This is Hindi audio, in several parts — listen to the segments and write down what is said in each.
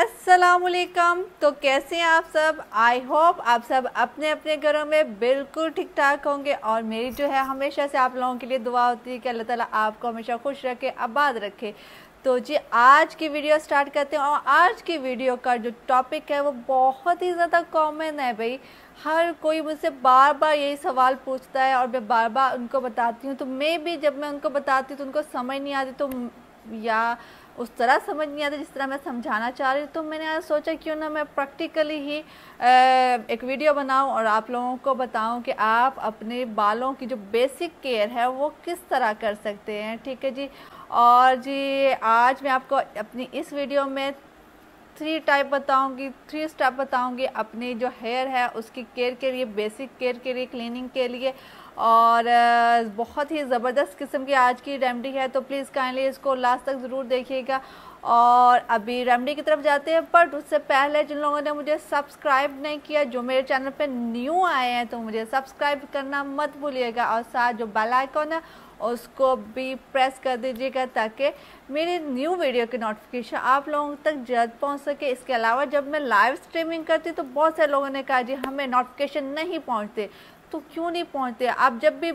असलकम तो कैसे हैं आप सब आई होप आप सब अपने अपने घरों में बिल्कुल ठीक ठाक होंगे और मेरी जो है हमेशा से आप लोगों के लिए दुआ होती है कि अल्लाह ताला आपको हमेशा खुश रखे आबाद रखे तो जी आज की वीडियो स्टार्ट करते हैं और आज की वीडियो का जो टॉपिक है वो बहुत ही ज़्यादा कॉमन है भाई हर कोई मुझसे बार बार यही सवाल पूछता है और मैं बार बार उनको बताती हूँ तो मैं भी जब मैं उनको बताती हूँ तो उनको समझ नहीं आती तो या उस तरह समझ नहीं आता जिस तरह मैं समझाना चाह रही तो मैंने आज सोचा क्यों ना मैं प्रैक्टिकली ही एक वीडियो बनाऊं और आप लोगों को बताऊं कि आप अपने बालों की जो बेसिक केयर है वो किस तरह कर सकते हैं ठीक है जी और जी आज मैं आपको अपनी इस वीडियो में थ्री टाइप बताऊंगी थ्री स्टेप बताऊंगी अपनी जो हेयर है उसकी केयर के लिए बेसिक केयर के लिए क्लीनिंग के लिए और बहुत ही ज़बरदस्त किस्म की आज की रेमडी है तो प्लीज़ काइंडली इसको लास्ट तक ज़रूर देखिएगा और अभी रेमडी की तरफ जाते हैं बट उससे पहले जिन लोगों ने मुझे सब्सक्राइब नहीं किया जो मेरे चैनल पे न्यू आए हैं तो मुझे सब्सक्राइब करना मत भूलिएगा और साथ जो बेल आइकॉन है उसको भी प्रेस कर दीजिएगा ताकि मेरी न्यू वीडियो की नोटिफिकेशन आप लोगों तक जल्द पहुंच सके इसके अलावा जब मैं लाइव स्ट्रीमिंग करती तो बहुत से लोगों ने कहा जी हमें नोटिफिकेशन नहीं पहुँचते तो क्यों नहीं पहुंचते आप जब भी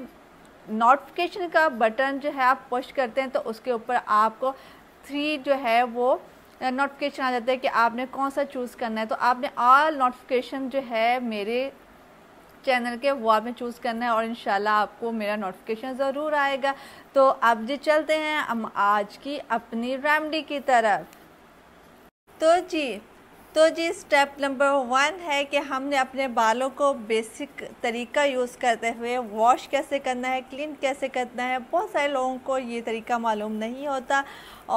नोटिफिकेशन का बटन जो है आप पुश करते हैं तो उसके ऊपर आपको थ्री जो है वो नोटिफिकेशन आ जाता है कि आपने कौन सा चूज़ करना है तो आपने ऑल नोटिफिकेशन जो है मेरे चैनल के वो आपने चूज़ करना है और इन आपको मेरा नोटिफिकेशन ज़रूर आएगा तो अब जी चलते हैं हम आज की अपनी रेमडी की तरफ तो जी तो जी स्टेप नंबर वन है कि हमने अपने बालों को बेसिक तरीका यूज़ करते हुए वॉश कैसे करना है क्लीन कैसे करना है बहुत सारे लोगों को ये तरीका मालूम नहीं होता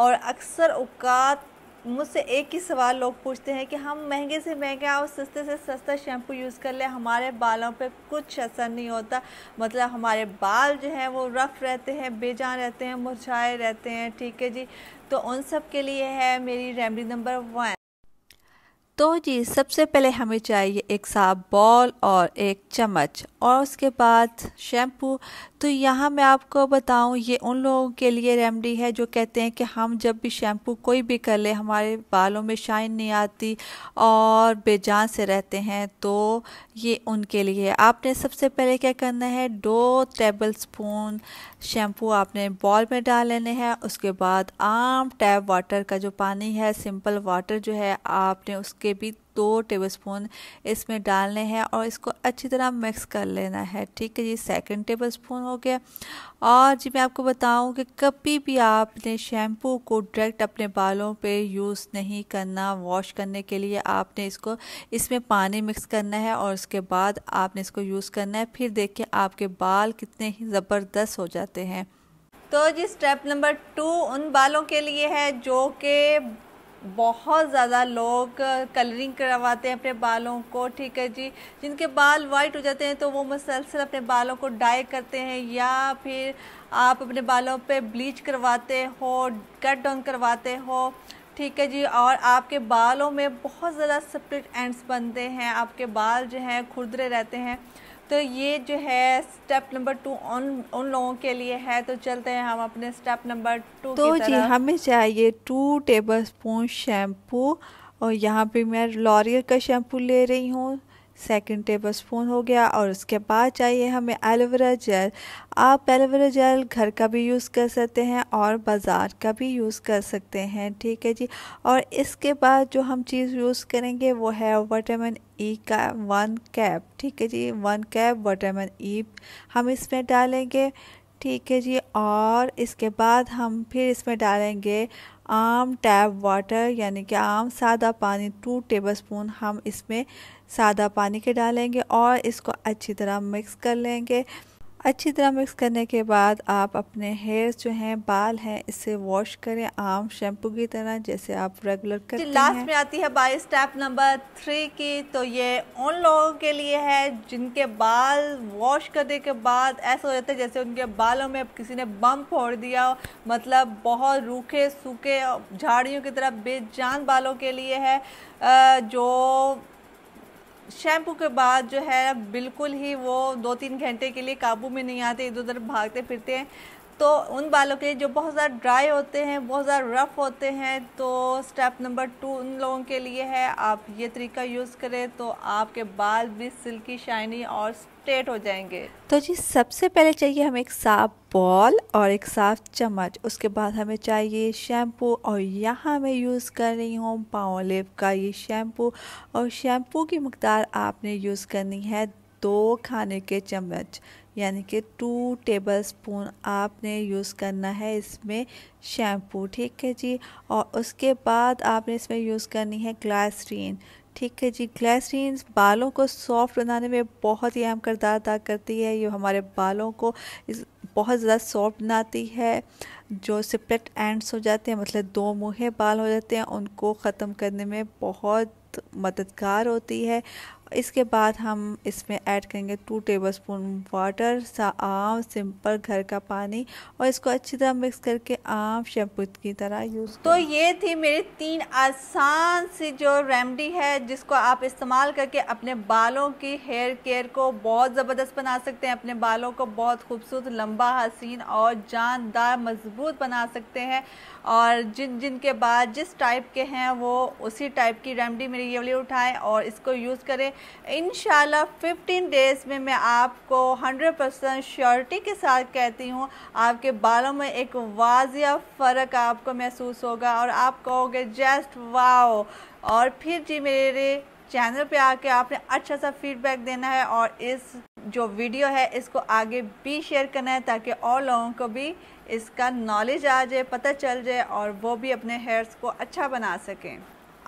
और अक्सर अवकात मुझसे एक ही सवाल लोग पूछते हैं कि हम महंगे से महंगा और सस्ते से सस्ता शैम्पू यूज़ कर ले हमारे बालों पे कुछ असर नहीं होता मतलब हमारे बाल जो हैं वो रफ़ रहते हैं बेजान रहते हैं मुरझाए रहते हैं ठीक है जी तो उन सब के लिए है मेरी रेमडी नंबर वन तो जी सबसे पहले हमें चाहिए एक साफ बॉल और एक चम्मच और उसके बाद शैम्पू तो यहाँ मैं आपको बताऊँ ये उन लोगों के लिए रेमडी है जो कहते हैं कि हम जब भी शैम्पू कोई भी कर ले हमारे बालों में शाइन नहीं आती और बेजान से रहते हैं तो ये उनके लिए आपने सबसे पहले क्या करना है दो टेबल स्पून शैम्पू आपने बॉल में डाल लेने हैं उसके बाद आम टैप वाटर का जो पानी है सिंपल वाटर जो है आपने उसके भी दो टेबलस्पून इसमें डालने हैं और इसको अच्छी तरह मिक्स कर लेना है ठीक है जी सेकंड टेबलस्पून हो गया और जी मैं आपको बताऊं कि कभी भी आपने शैम्पू को डायरेक्ट अपने बालों पे यूज़ नहीं करना वॉश करने के लिए आपने इसको इसमें पानी मिक्स करना है और उसके बाद आपने इसको यूज़ करना है फिर देखिए आपके बाल कितने ही ज़बरदस्त हो जाते हैं तो जी स्टेप नंबर टू उन बालों के लिए है जो कि बहुत ज़्यादा लोग कलरिंग करवाते हैं अपने बालों को ठीक है जी जिनके बाल वाइट हो जाते हैं तो वो मुसलसल अपने बालों को डाई करते हैं या फिर आप अपने बालों पे ब्लीच करवाते हो कट डाउन करवाते हो ठीक है जी और आपके बालों में बहुत ज़्यादा स्प्लिट एंड्स बनते हैं आपके बाल जो हैं खुरदरे रहते हैं तो ये जो है स्टेप नंबर टू उन उन लोगों के लिए है तो चलते हैं हम अपने स्टेप नंबर टू तो जी हमें चाहिए टू टेबल स्पून शैम्पू और यहाँ पे मैं लॉरियर का शैम्पू ले रही हूँ सेकंड टेबलस्पून हो गया और उसके बाद चाहिए हमें एलोवेरा जेल आप एलोवेरा जेल घर का भी यूज़ कर सकते हैं और बाज़ार का भी यूज़ कर सकते हैं ठीक है जी और इसके बाद जो हम चीज़ यूज़ करेंगे वो है वटामिन ई e का वन कैप ठीक है जी one cap vitamin E e हम इसमें डालेंगे ठीक है जी और इसके बाद हम फिर इसमें डालेंगे आम टैप वाटर यानी कि आम सादा पानी टू टेबलस्पून हम इसमें सादा पानी के डालेंगे और इसको अच्छी तरह मिक्स कर लेंगे अच्छी तरह मिक्स करने के बाद आप अपने हेयर्स जो हैं बाल हैं इसे वॉश करें आम शैम्पू की तरह जैसे आप रेगुलर करते हैं लास्ट में आती है बाई स्टेप नंबर थ्री की तो ये उन लोगों के लिए है जिनके बाल वॉश करने के बाद ऐसा हो जाता है जैसे उनके बालों में किसी ने बम फोड़ दिया हो मतलब बहुत रूखे सूखे झाड़ियों की तरह बेजान बालों के लिए है जो शैम्पू के बाद जो है बिल्कुल ही वो दो तीन घंटे के लिए काबू में नहीं आते इधर उधर भागते फिरते हैं तो उन बालों के लिए जो बहुत ज़्यादा ड्राई होते हैं बहुत ज़्यादा रफ़ होते हैं तो स्टेप नंबर टू उन लोगों के लिए है आप ये तरीका यूज़ करें तो आपके बाल भी सिल्की शाइनी और स्ट्रेट हो जाएंगे तो जी सबसे पहले चाहिए हमें एक साफ बॉल और एक साफ चम्मच उसके बाद हमें चाहिए शैम्पू और यहाँ मैं यूज़ कर रही हूँ पाओलेव का ये शैम्पू और शैम्पू की मकदार आपने यूज़ करनी है दो खाने के चम्मच यानी कि टू टेबल स्पून आपने यूज़ करना है इसमें शैम्पू ठीक है जी और उसके बाद आपने इसमें यूज़ करनी है ग्लासरीन ठीक है जी ग्लासरीन बालों को सॉफ्ट बनाने में बहुत ही अहम करदार अदा करती है ये हमारे बालों को इस बहुत ज़्यादा सॉफ्ट बनाती है जो सिपलेट एंड्स हो जाते हैं मतलब दो मुँहे बाल हो जाते हैं उनको ख़त्म करने में बहुत मददगार होती है इसके बाद हम इसमें ऐड करेंगे टू टेबलस्पून वाटर सा आम सिंपल घर का पानी और इसको अच्छी तरह मिक्स करके आम शैम्पू की तरह यूज़ तो ये थी मेरी तीन आसान सी जो रेमडी है जिसको आप इस्तेमाल करके अपने बालों की हेयर केयर को बहुत ज़बरदस्त बना सकते हैं अपने बालों को बहुत खूबसूरत लंबा हसीन और जानदार मजबूत बना सकते हैं और जिन जिनके बाद जिस टाइप के हैं वो उसी टाइप की रेमडी मेरी ये वाली उठाएं और इसको यूज़ करें इन फिफ्टीन डेज़ में मैं आपको 100 परसेंट श्योरिटी के साथ कहती हूँ आपके बालों में एक वाजिया फ़र्क आपको महसूस होगा और आप कहोगे जस्ट वाओ और फिर जी मेरे चैनल पे आके आपने अच्छा सा फीडबैक देना है और इस जो वीडियो है इसको आगे भी शेयर करना है ताकि और लोगों को भी इसका नॉलेज आ जाए पता चल जाए और वो भी अपने हेयर्स को अच्छा बना सकें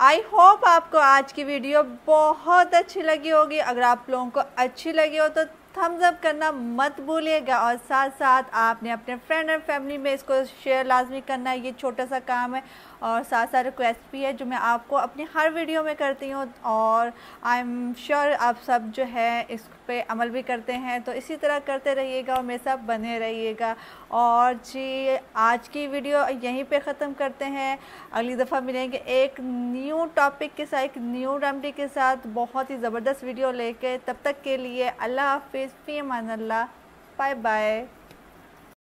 आई होप आपको आज की वीडियो बहुत अच्छी लगी होगी अगर आप लोगों को अच्छी लगी हो तो थम्स अप करना मत भूलिएगा और साथ साथ आपने अपने फ्रेंड और फैमिली में इसको शेयर लाजमी करना है ये छोटा सा काम है और साथ साथ रिक्वेस्ट भी है जो मैं आपको अपनी हर वीडियो में करती हूँ और आई एम श्योर आप सब जो है इस पर अमल भी करते हैं तो इसी तरह करते रहिएगा और मेरे साथ बने रहिएगा और जी आज की वीडियो यहीं पे ख़त्म करते हैं अगली दफ़ा मिलेंगे एक न्यू टॉपिक के साथ एक न्यू रेमडी के साथ बहुत ही ज़बरदस्त वीडियो लेके तब तक के लिए अल्लाह हाफि is P. Manalla. Bye bye.